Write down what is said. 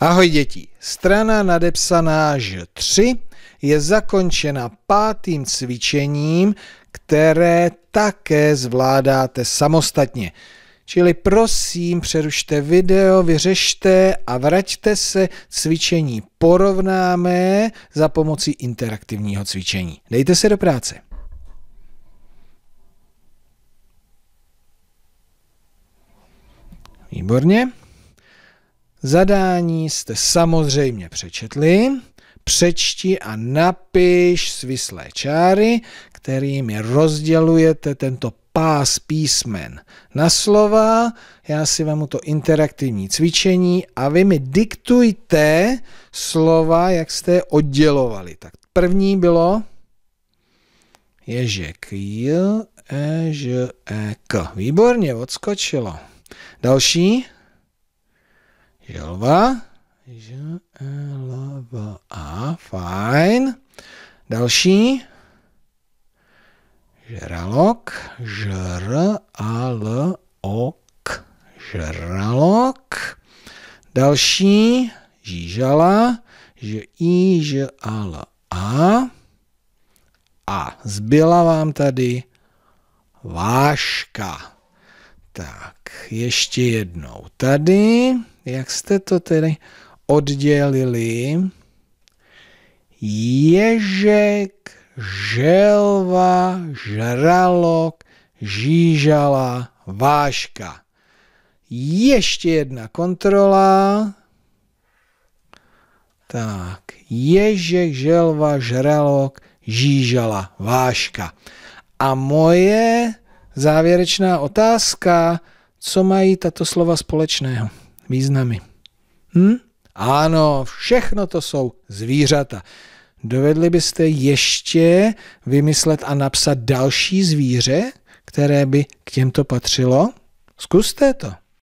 Ahoj děti, strana nadepsaná ž 3 je zakončena pátým cvičením, které také zvládáte samostatně. Čili prosím, přerušte video, vyřešte a vraťte se, cvičení porovnáme za pomocí interaktivního cvičení. Dejte se do práce. Výborně. Zadání jste samozřejmě přečetli. Přečti a napiš svislé čáry, kterými rozdělujete tento pás písmen na slova. Já si vám to interaktivní cvičení a vy mi diktujte slova, jak jste je oddělovali. Tak první bylo Ježek, J, E, Ž, E, K. Výborně, odskočilo. Další. Želva. Želva. A, fajn. Další. Žralok. Žr, a, l, o, k. Žralok. Další. Žížala. Ž, i, ž, a, l, a. A zbyla vám tady váška. Tak, ještě jednou. Tady, jak jste to tedy oddělili? Ježek, želva, žralok, žížala, váška. Ještě jedna kontrola. Tak, ježek, želva, žralok, žížala, váška. A moje Závěrečná otázka, co mají tato slova společného? Významy. Hm? Ano, všechno to jsou zvířata. Dovedli byste ještě vymyslet a napsat další zvíře, které by k těmto patřilo? Zkuste to.